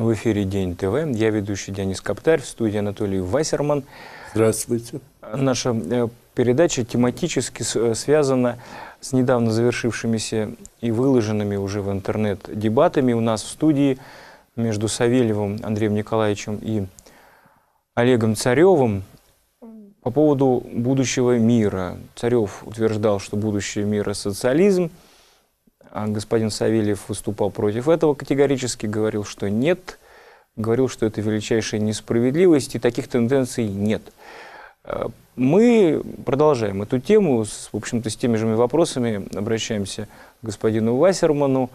В эфире День ТВ. Я ведущий Денис Коптарь, в студии Анатолий Вассерман. Здравствуйте. Наша э, передача тематически э, связана с недавно завершившимися и выложенными уже в интернет дебатами у нас в студии между Савельевым Андреем Николаевичем и Олегом Царевым по поводу будущего мира. Царев утверждал, что будущее мира – социализм – а господин Савельев выступал против этого категорически, говорил, что нет, говорил, что это величайшая несправедливость, и таких тенденций нет. А, мы продолжаем эту тему, с, в общем-то, с теми же вопросами обращаемся к господину Вассерману.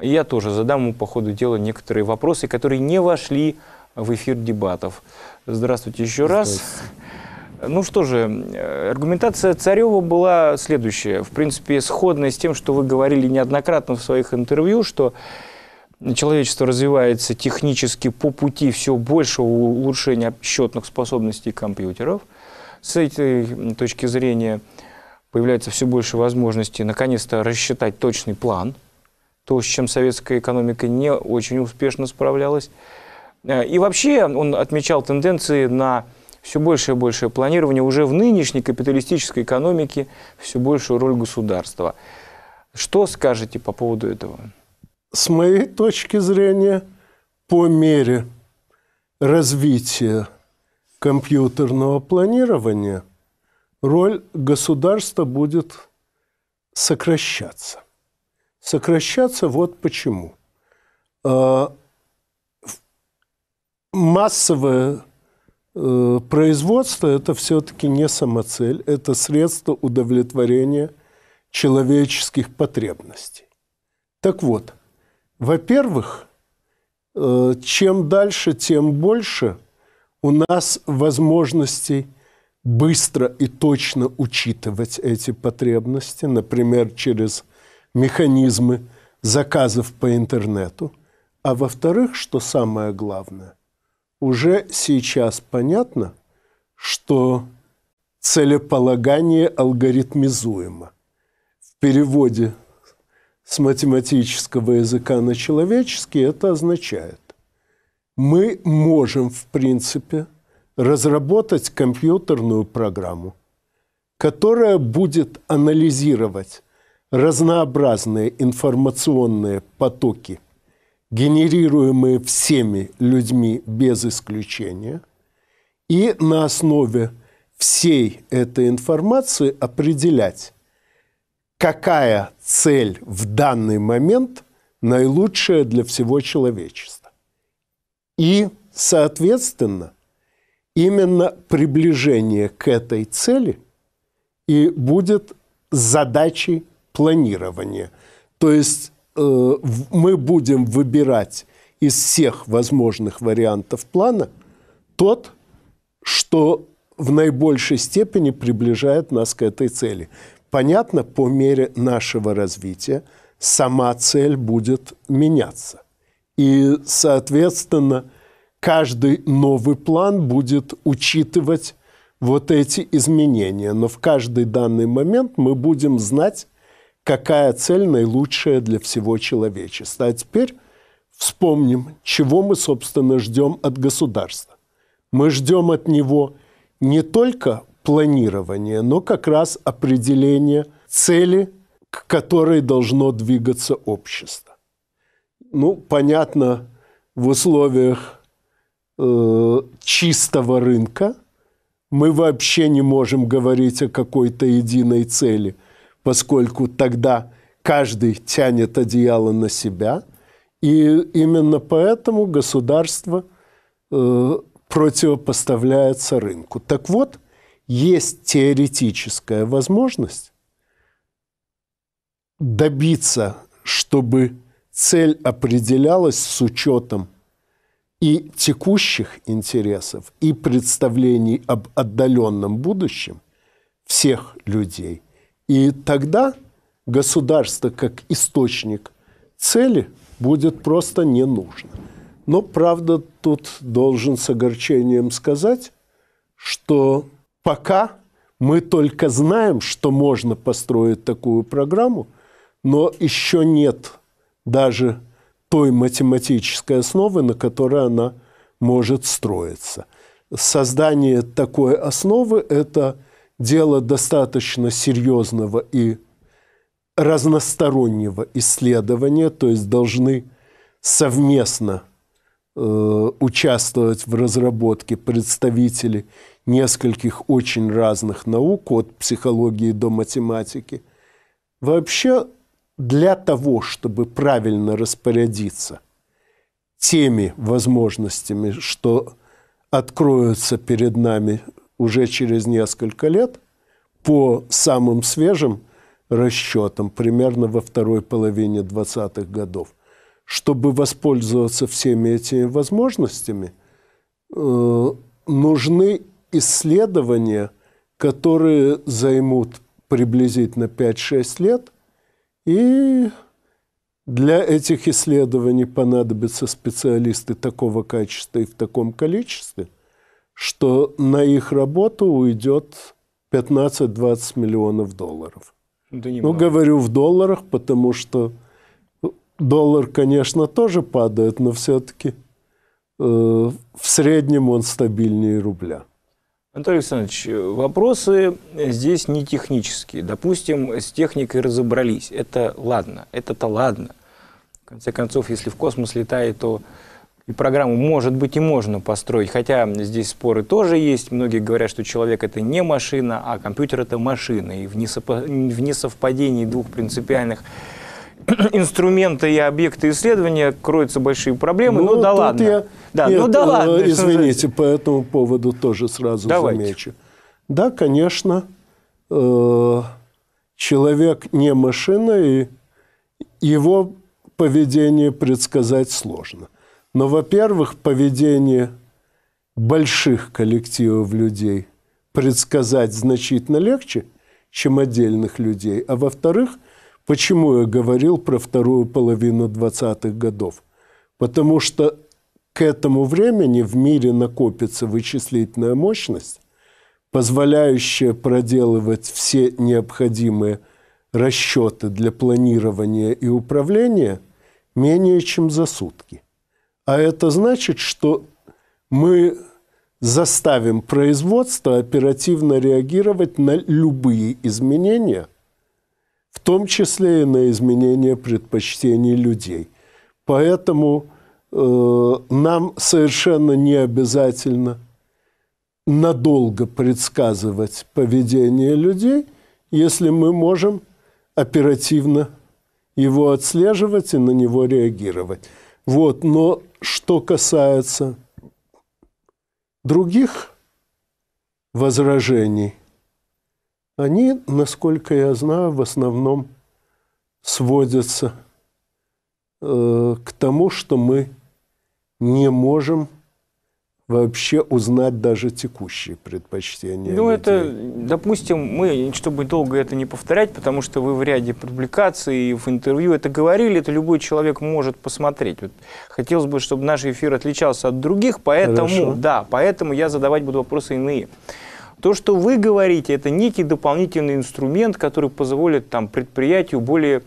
Я тоже задам ему по ходу дела некоторые вопросы, которые не вошли в эфир дебатов. Здравствуйте еще Здравствуйте. раз. Ну что же, аргументация Царева была следующая. В принципе, сходная с тем, что вы говорили неоднократно в своих интервью, что человечество развивается технически по пути все большего улучшения счетных способностей компьютеров. С этой точки зрения появляется все больше возможностей наконец-то рассчитать точный план, то, с чем советская экономика не очень успешно справлялась. Э, и вообще он отмечал тенденции на все больше и большее планирование уже в нынешней капиталистической экономике все большую роль государства. Что скажете по поводу этого? С моей точки зрения, по мере развития компьютерного планирования роль государства будет сокращаться. Сокращаться вот почему. А, массовое Э, производство – это все-таки не самоцель, это средство удовлетворения человеческих потребностей. Так вот, во-первых, э, чем дальше, тем больше у нас возможностей быстро и точно учитывать эти потребности, например, через механизмы заказов по интернету. А во-вторых, что самое главное, уже сейчас понятно, что целеполагание алгоритмизуемо. В переводе с математического языка на человеческий это означает, мы можем, в принципе, разработать компьютерную программу, которая будет анализировать разнообразные информационные потоки – генерируемые всеми людьми без исключения, и на основе всей этой информации определять, какая цель в данный момент наилучшая для всего человечества. И, соответственно, именно приближение к этой цели и будет задачей планирования. То есть Э, мы будем выбирать из всех возможных вариантов плана тот, что в наибольшей степени приближает нас к этой цели. Понятно, по мере нашего развития сама цель будет меняться. И, соответственно, каждый новый план будет учитывать вот эти изменения. Но в каждый данный момент мы будем знать, какая цель наилучшая для всего человечества. А теперь вспомним, чего мы, собственно, ждем от государства. Мы ждем от него не только планирования, но как раз определения цели, к которой должно двигаться общество. Ну, понятно, в условиях э, чистого рынка мы вообще не можем говорить о какой-то единой цели – поскольку тогда каждый тянет одеяло на себя. И именно поэтому государство э, противопоставляется рынку. Так вот, есть теоретическая возможность добиться, чтобы цель определялась с учетом и текущих интересов, и представлений об отдаленном будущем всех людей. И тогда государство как источник цели будет просто не нужно. Но, правда, тут должен с огорчением сказать, что пока мы только знаем, что можно построить такую программу, но еще нет даже той математической основы, на которой она может строиться. Создание такой основы – это – дело достаточно серьезного и разностороннего исследования, то есть должны совместно э, участвовать в разработке представители нескольких очень разных наук, от психологии до математики. Вообще для того, чтобы правильно распорядиться теми возможностями, что откроются перед нами уже через несколько лет по самым свежим расчетам, примерно во второй половине 20-х годов. Чтобы воспользоваться всеми этими возможностями, э, нужны исследования, которые займут приблизительно 5-6 лет, и для этих исследований понадобятся специалисты такого качества и в таком количестве – что на их работу уйдет 15-20 миллионов долларов. Да ну, говорю в долларах, потому что э, доллар, конечно, тоже падает, но все-таки э, в среднем он стабильнее рубля. Анатолий Александрович, э, вопросы здесь не технические. Допустим, с техникой разобрались. Это ладно, это-то ладно. В конце концов, если в космос летает, то и программу, может быть, и можно построить, хотя здесь споры тоже есть. Многие говорят, что человек – это не машина, а компьютер – это машина. И в, несовпадении двух принципиальных инструменты и объекты исследования кроются большие проблемы. Ну, ну да ладно. Я... Да, Нет, ну да ладно. Извините, по этому поводу тоже сразу Давайте. замечу. Да, конечно, э, человек не машина, и его поведение предсказать сложно. Но, во-первых, поведение больших коллективов людей предсказать значительно легче, чем отдельных людей. А во-вторых, почему я говорил про вторую половину 20-х годов? Потому что к этому времени в мире накопится вычислительная мощность, позволяющая проделывать все необходимые расчеты для планирования и управления менее чем за сутки. А это значит, что мы заставим производство оперативно реагировать на любые изменения, в том числе и на изменения предпочтений людей. Поэтому э, нам совершенно не обязательно надолго предсказывать поведение людей, если мы можем оперативно его отслеживать и на него реагировать. Вот, но что касается других возражений, они, насколько я знаю, в основном сводятся э, к тому, что мы не можем вообще узнать даже текущие предпочтения. Ну, людей. это, допустим, мы, чтобы долго это не повторять, потому что вы в ряде публикаций и в интервью это говорили, это любой человек может посмотреть. Вот хотелось бы, чтобы наш эфир отличался от других, поэтому, Хорошо. да, поэтому я задавать буду вопросы иные. То, что вы говорите, это некий дополнительный инструмент, который позволит там, предприятию более,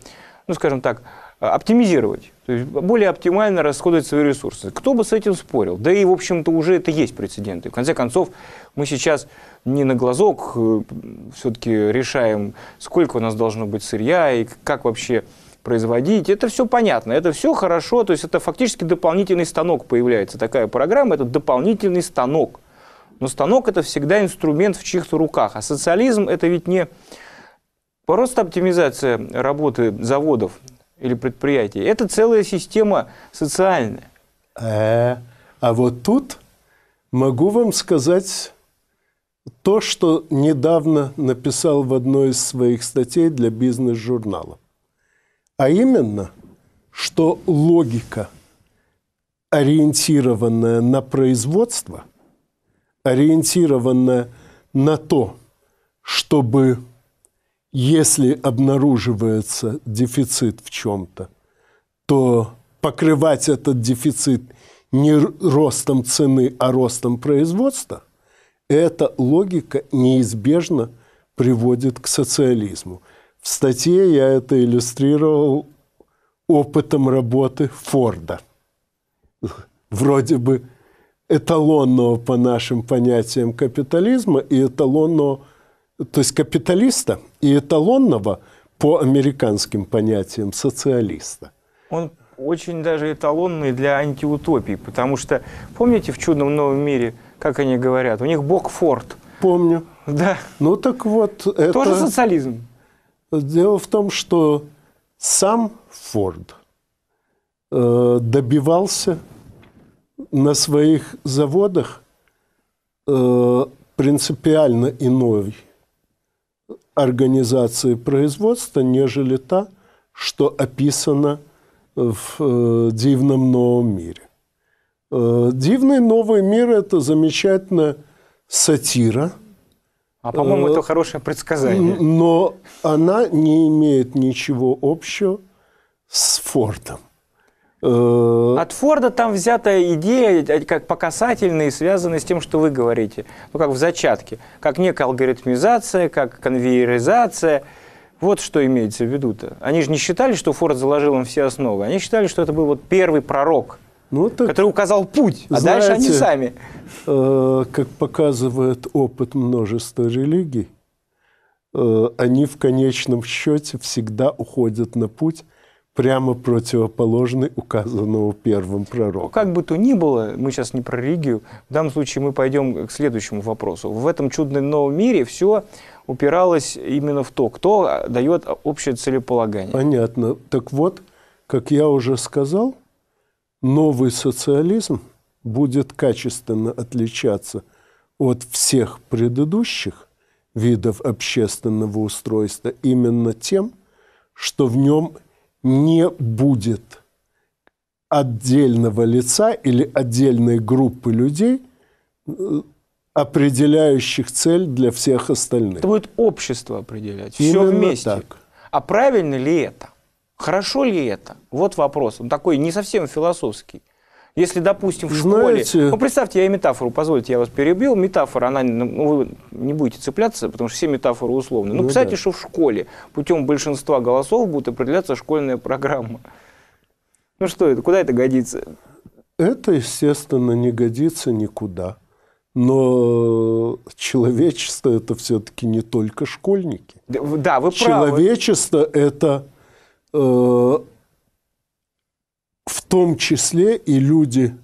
ну, скажем так, Э, оптимизировать, то есть более оптимально расходовать свои ресурсы. Кто бы с этим спорил? Да и, в общем-то, уже это есть прецеденты. В конце концов, мы сейчас не на глазок э, все-таки решаем, сколько у нас должно быть сырья и как вообще производить. Это все понятно, это все хорошо, то есть это фактически дополнительный станок появляется. Такая программа – это дополнительный станок. Но станок – это всегда инструмент в чьих-то руках. А социализм – это ведь не просто оптимизация работы заводов, или предприятие. Это целая система социальная. Э, а вот тут могу вам сказать то, что недавно написал в одной из своих статей для бизнес-журнала. А именно, что логика, ориентированная на производство, ориентированная на то, чтобы если обнаруживается дефицит в чем-то, то покрывать этот дефицит не ростом цены, а ростом производства, эта логика неизбежно приводит к социализму. В статье я это иллюстрировал опытом работы Форда. Вроде бы эталонного по нашим понятиям капитализма и эталонного то есть капиталиста и эталонного по американским понятиям социалиста. Он очень даже эталонный для антиутопии, потому что, помните в «Чудном новом мире», как они говорят, у них бог Форд. Помню. Да. Ну так вот, это... Тоже социализм. Дело в том, что сам Форд э, добивался на своих заводах э, принципиально иной организации производства, нежели та, что описана в э, дивном новом мире. Э, Дивный новый мир – это замечательная сатира. А, по-моему, э, это хорошее предсказание. Но она не имеет ничего общего с Фордом. Э, От Форда там взята идея, э, как по касательной, связанная с тем, что вы говорите. Ну, как в зачатке. Как некая алгоритмизация, как конвейеризация. Вот что имеется в виду-то. Они же не считали, что Форд заложил им все основы. Они считали, что это был вот первый пророк, ну, так, который указал путь, а знаете, дальше они сами. Э, как показывает опыт множества религий, э, они в конечном счете всегда уходят на путь, прямо противоположный указанному первым пророком. Ну, как бы то ни было, мы сейчас не про религию, в данном случае мы пойдем к следующему вопросу. В этом чудном новом мире все упиралось именно в то, кто а, дает общее целеполагание. Понятно. Так вот, как я уже сказал, новый социализм будет качественно отличаться от всех предыдущих видов общественного устройства именно тем, что в нем не будет отдельного лица или отдельной группы людей, э, определяющих цель для всех остальных. Это будет общество определять, Именно все вместе. Так. А правильно ли это? Хорошо ли это? Вот вопрос. Он такой не совсем философский. Если, допустим, в Знаете... школе... Ну, представьте, я метафору, позвольте, я вас перебил. Метафора, она... Ну, вы не будете цепляться, потому что все метафоры условны. Но ну, ну представьте, да. что в школе путем большинства голосов будет определяться школьная программа. Ну что это, куда это годится? Это, естественно, не годится никуда. Но человечество это все-таки не только школьники. Да, вы правы. Человечество это э, в том числе и люди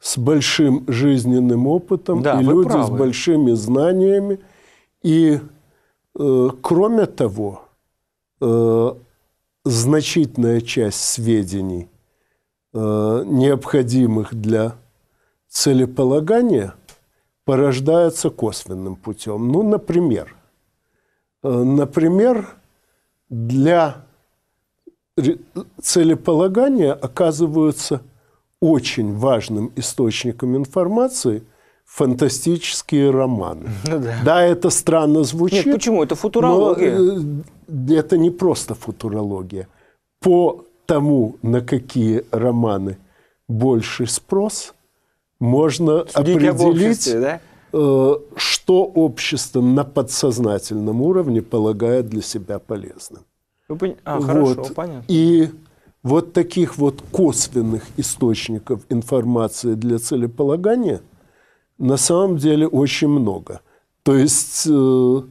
с большим жизненным опытом, да, и люди правы. с большими знаниями. И, э, кроме того, э, значительная часть сведений, э, необходимых для целеполагания, порождается косвенным путем. Ну, например, э, например, для целеполагания оказываются очень важным источником информации – фантастические романы. Ну, да. да, это странно звучит. Нет, почему? Это футурология. Но э, это не просто футурология. По тому, на какие романы больше спрос, можно Судить определить, да? Э, что общество на подсознательном уровне полагает для себя полезным. Пон... А, вот. понятно. И вот таких вот косвенных источников информации для целеполагания на самом деле очень много. То есть, э,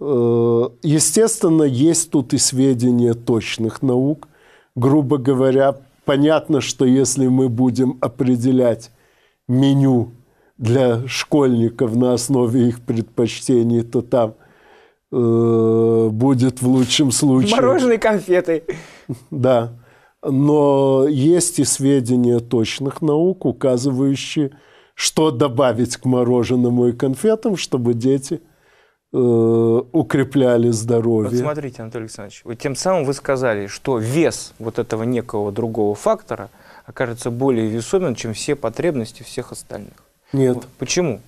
э, естественно, есть тут и сведения точных наук. Грубо говоря, понятно, что если мы будем определять меню для школьников на основе их предпочтений, то там – э, будет в лучшем случае. Мороженой конфетой. Да. Но есть и сведения точных наук, указывающие, что добавить к мороженому и конфетам, чтобы дети э, укрепляли здоровье. Вот смотрите, Анатолий Александрович, вы тем самым вы сказали, что вес вот этого некого другого фактора окажется более весомым, чем все потребности всех остальных. Нет. Почему?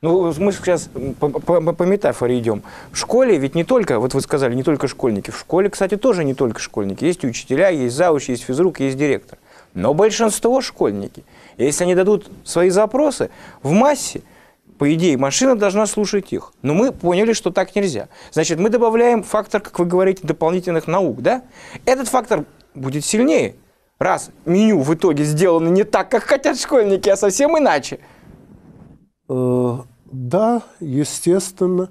Ну, мы сейчас по, по, по метафоре идем. В школе ведь не только, вот вы сказали, не только школьники. В школе, кстати, тоже не только школьники. Есть учителя, есть заучи, есть физрук, есть директор. Но большинство школьники. Если они дадут свои запросы в массе, по идее, машина должна слушать их. Но мы поняли, что так нельзя. Значит, мы добавляем фактор, как вы говорите, дополнительных наук, да? Этот фактор будет сильнее. Раз меню в итоге сделано не так, как хотят школьники, а совсем иначе – Э, да, естественно,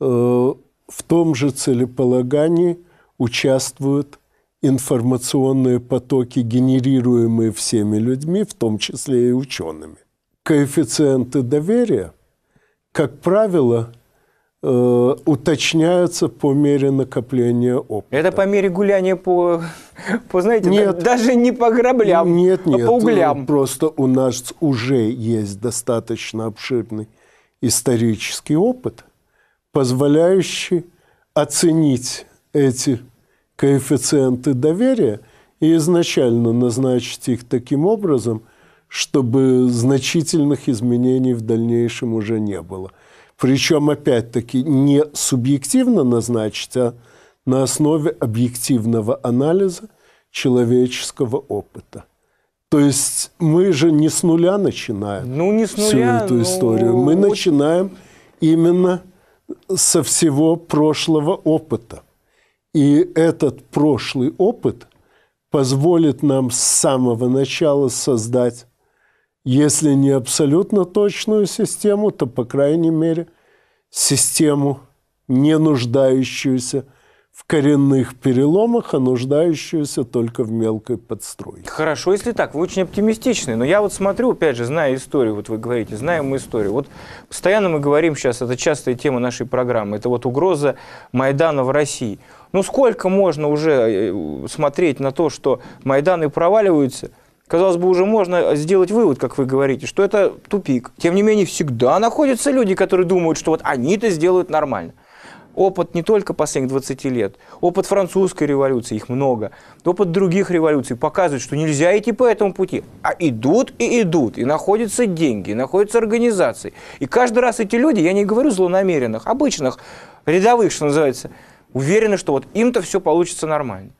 э, в том же целеполагании участвуют информационные потоки, генерируемые всеми людьми, в том числе и учеными. Коэффициенты доверия, как правило, Э, уточняются по мере накопления опыта. Это по мере гуляния по, по знаете, нет, даже не по граблям, нет, а нет, а по углям. Просто у нас уже есть достаточно обширный исторический опыт, позволяющий оценить эти коэффициенты доверия и изначально назначить их таким образом, чтобы значительных изменений в дальнейшем уже не было – причем, опять-таки, не субъективно назначить, а на основе объективного анализа человеческого опыта. То есть мы же не с нуля начинаем ну, не с нуля, всю эту ну, историю. Мы вот... начинаем именно со всего прошлого опыта. И этот прошлый опыт позволит нам с самого начала создать если не абсолютно точную систему, то, по крайней мере, систему, не нуждающуюся в коренных переломах, а нуждающуюся только в мелкой подстройке. Хорошо, если так, вы очень оптимистичны. Но я вот смотрю, опять же, зная историю, вот вы говорите, знаем мы историю. Вот постоянно мы говорим сейчас, это частая тема нашей программы, это вот угроза Майдана в России. Ну сколько можно уже э, смотреть на то, что Майданы проваливаются – Казалось бы, уже можно сделать вывод, как вы говорите, что это тупик. Тем не менее, всегда находятся люди, которые думают, что вот они-то сделают нормально. Опыт не только последних 20 лет, опыт французской революции, их много, опыт других революций показывает, что нельзя идти по этому пути. А идут и идут, и находятся деньги, и находятся организации. И каждый раз эти люди, я не говорю злонамеренных, обычных, рядовых, что называется, уверены, что вот им-то все получится нормально.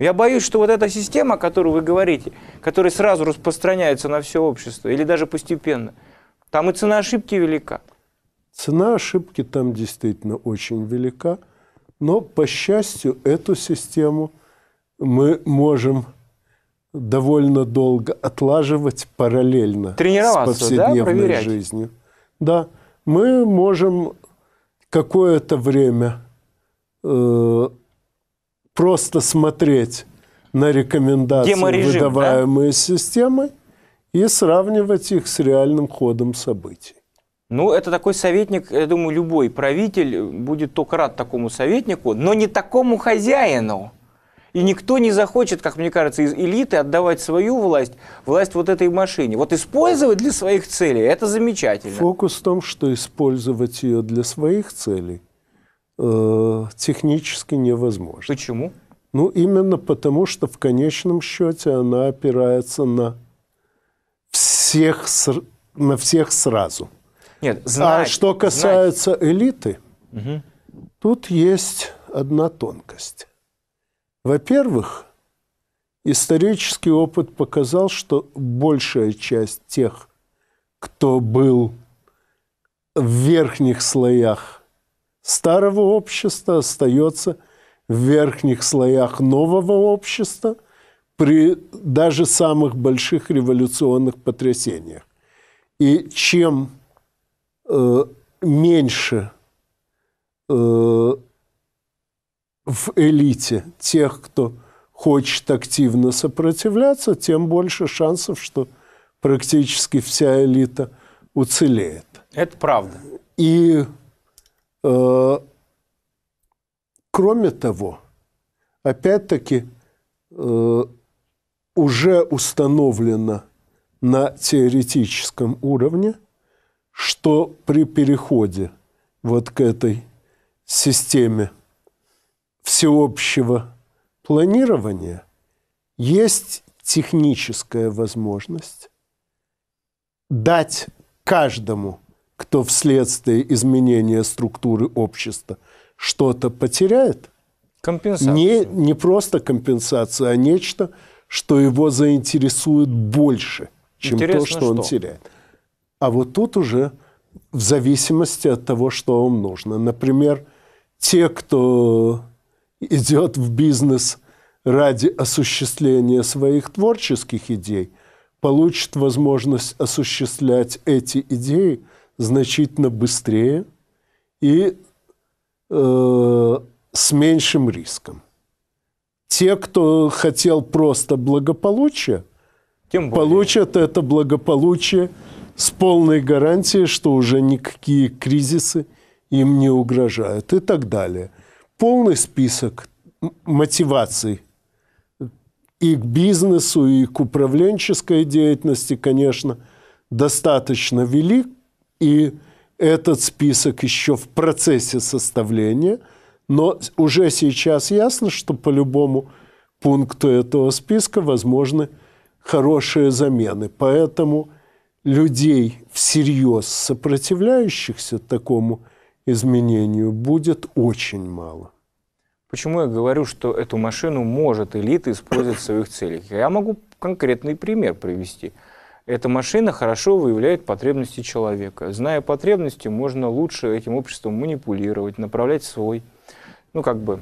Я боюсь, что вот эта система, о которой вы говорите, которая сразу распространяется на все общество, или даже постепенно, там и цена ошибки велика. Цена ошибки там действительно очень велика, но, по счастью, эту систему мы можем довольно долго отлаживать параллельно Тренироваться, с повседневной да? Проверять. жизнью. Да, мы можем какое-то время э, просто смотреть на рекомендации, выдаваемые да? системой, и сравнивать их с реальным ходом событий. Ну, это такой советник, я думаю, любой правитель будет только рад такому советнику, но не такому хозяину. И никто не захочет, как мне кажется, из элиты отдавать свою власть, власть вот этой машине. Вот использовать для своих целей – это замечательно. Фокус в том, что использовать ее для своих целей Э, технически невозможно. Почему? Ну, именно потому, что в конечном счете она опирается на всех, на всех сразу. Нет, а знать, а что касается знать. элиты, угу. тут есть одна тонкость. Во-первых, исторический опыт показал, что большая часть тех, кто был в верхних слоях старого общества остается в верхних слоях нового общества при даже самых больших революционных потрясениях. И чем э, меньше э, в элите тех, кто хочет активно сопротивляться, тем больше шансов, что практически вся элита уцелеет. Это правда. И Э, кроме того, опять-таки э, уже установлено на теоретическом уровне, что при переходе вот к этой системе всеобщего планирования есть техническая возможность дать каждому кто вследствие изменения структуры общества что-то потеряет. Компенсация. Не, не просто компенсация, а нечто, что его заинтересует больше, чем Интересно, то, что, что он теряет. А вот тут уже в зависимости от того, что вам нужно. Например, те, кто идет в бизнес ради осуществления своих творческих идей, получат возможность осуществлять эти идеи значительно быстрее и э, с меньшим риском. Те, кто хотел просто благополучия, Тем получат это благополучие с полной гарантией, что уже никакие кризисы им не угрожают и так далее. Полный список мотиваций и к бизнесу, и к управленческой деятельности, конечно, достаточно велик, и этот список еще в процессе составления, но уже сейчас ясно, что по любому пункту этого списка возможны хорошие замены. Поэтому людей всерьез сопротивляющихся такому изменению будет очень мало. Почему я говорю, что эту машину может элита использовать в своих целях? Я могу конкретный пример привести – эта машина хорошо выявляет потребности человека. Зная потребности, можно лучше этим обществом манипулировать, направлять свой, ну как бы,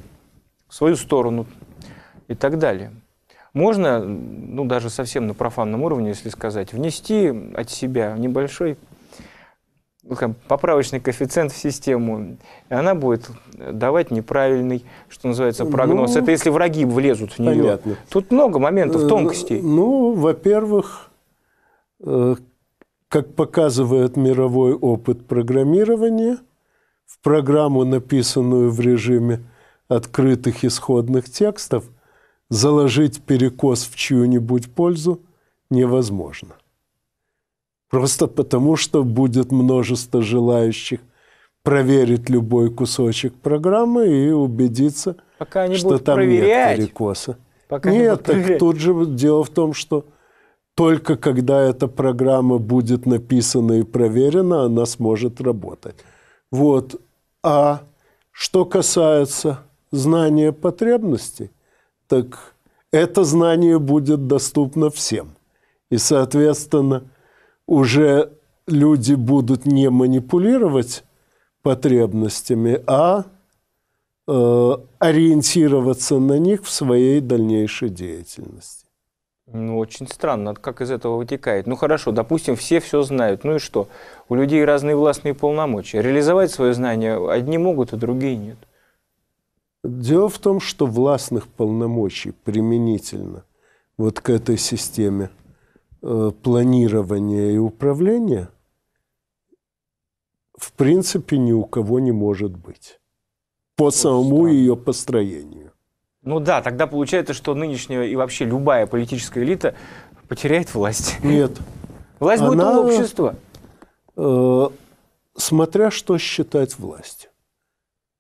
свою сторону и так далее. Можно, ну даже совсем на профанном уровне, если сказать, внести от себя небольшой ну, как, поправочный коэффициент в систему, и она будет давать неправильный, что называется, ну, прогноз. Ну, Это если враги влезут в нее. Понятно. Тут много моментов, э, тонкостей. Ну, во-первых, Э, как показывает мировой опыт программирования, в программу, написанную в режиме открытых исходных текстов, заложить перекос в чью-нибудь пользу невозможно. Просто потому, что будет множество желающих проверить любой кусочек программы и убедиться, Пока они что будут там проверять. нет перекоса. Пока нет, так проверять. тут же дело в том, что только когда эта программа будет написана и проверена, она сможет работать. Вот. А что касается знания потребностей, так это знание будет доступно всем. И, соответственно, уже люди будут не манипулировать потребностями, а э, ориентироваться на них в своей дальнейшей деятельности. Ну, очень странно, как из этого вытекает. Ну, хорошо, допустим, все все знают. Ну и что? У людей разные властные полномочия. Реализовать свое знание одни могут, а другие нет. Дело в том, что властных полномочий применительно вот к этой системе э, планирования и управления в принципе ни у кого не может быть по вот самому странно. ее построению. Ну да, тогда получается, что нынешняя и вообще любая политическая элита потеряет власть. Нет. Власть Она, будет у общества. Э, смотря что считать власть.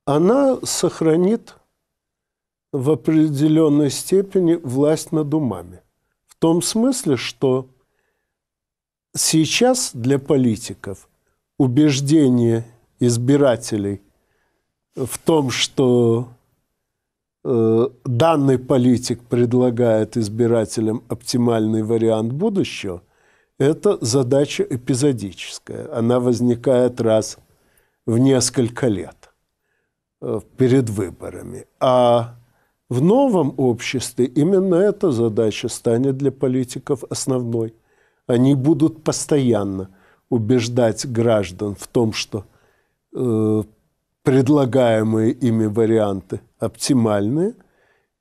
Она сохранит в определенной степени власть над умами. В том смысле, что сейчас для политиков убеждение избирателей в том, что Э, данный политик предлагает избирателям оптимальный вариант будущего, это задача эпизодическая. Она возникает раз в несколько лет э, перед выборами. А в новом обществе именно эта задача станет для политиков основной. Они будут постоянно убеждать граждан в том, что э, предлагаемые ими варианты оптимальные,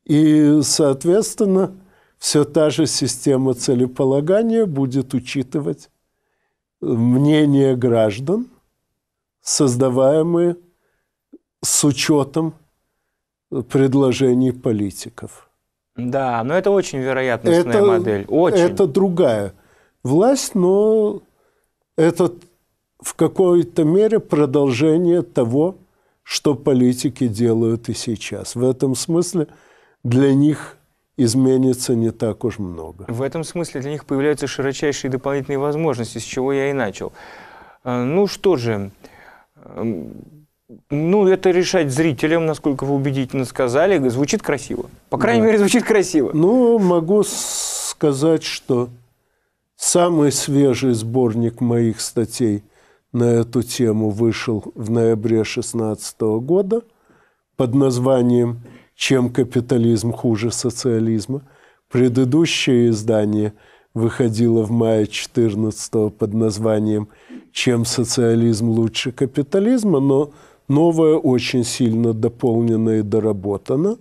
и, соответственно, все та же система целеполагания будет учитывать мнение граждан, создаваемые с учетом предложений политиков. Да, но это очень вероятностная это, модель. Очень. Это другая власть, но это в какой-то мере продолжение того, что политики делают и сейчас. В этом смысле для них изменится не так уж много. В этом смысле для них появляются широчайшие дополнительные возможности, с чего я и начал. А, ну что же, ну, это решать зрителям, насколько вы убедительно сказали. Звучит красиво. По крайней да. мере, звучит красиво. Ну, могу сказать, что самый свежий сборник моих статей – на эту тему вышел в ноябре 2016 года под названием «Чем капитализм хуже социализма». Предыдущее издание выходило в мае 2014 под названием «Чем социализм лучше капитализма», но новое очень сильно дополнено и доработано.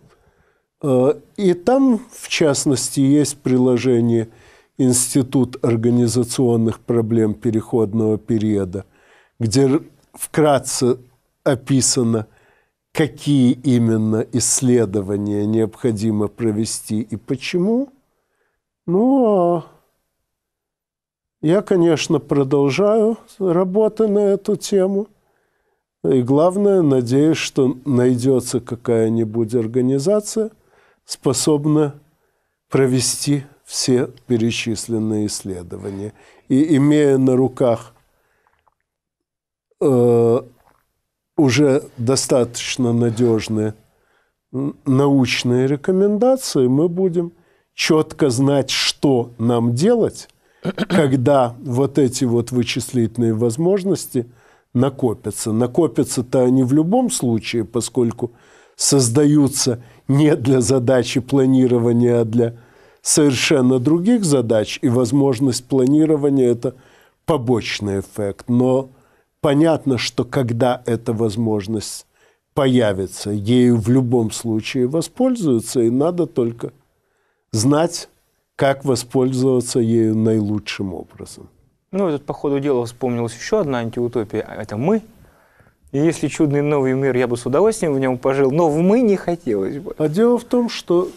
Э, и там, в частности, есть приложение «Институт организационных проблем переходного периода», где вкратце описано, какие именно исследования необходимо провести и почему. Ну, а я, конечно, продолжаю работы на эту тему. И главное, надеюсь, что найдется какая-нибудь организация, способна провести все перечисленные исследования. И имея на руках Э, уже достаточно надежные научные рекомендации, мы будем четко знать, что нам делать, когда вот эти вот вычислительные возможности накопятся. Накопятся-то они в любом случае, поскольку создаются не для задачи планирования, а для совершенно других задач, и возможность планирования – это побочный эффект. Но Понятно, что когда эта возможность появится, ею в любом случае воспользуются, и надо только знать, как воспользоваться ею наилучшим образом. Ну, этот по ходу дела вспомнилась еще одна антиутопия, а это мы. И если чудный новый мир, я бы с удовольствием в нем пожил, но в мы не хотелось бы. А дело в том, что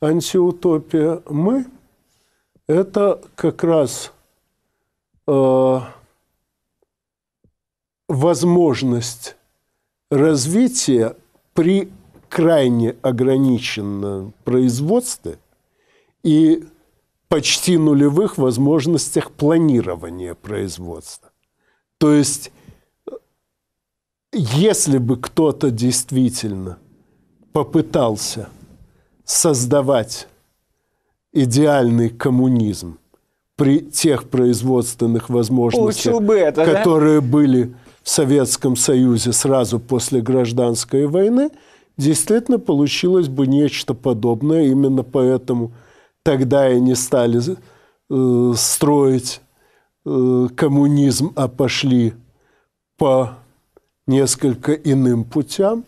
антиутопия мы – это как раз э, возможность развития при крайне ограниченном производстве и почти нулевых возможностях планирования производства. То есть, если бы кто-то действительно попытался создавать идеальный коммунизм при тех производственных возможностях, бы это, которые да? были в Советском Союзе сразу после гражданской войны, действительно получилось бы нечто подобное. Именно поэтому тогда и не стали э, строить э, коммунизм, а пошли по несколько иным путям.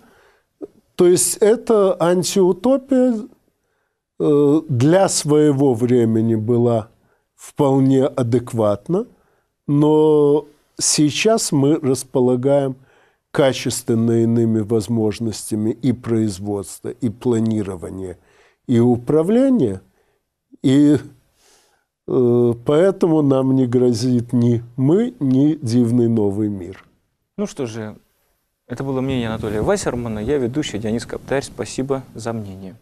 То есть это антиутопия э, для своего времени была вполне адекватна, но сейчас мы располагаем качественно иными возможностями и производства, и планирования, и управления. И э, поэтому нам не грозит ни мы, ни дивный новый мир. Ну что же, это было мнение Анатолия Вассермана. Я ведущий Дионис Каптарь. Спасибо за мнение.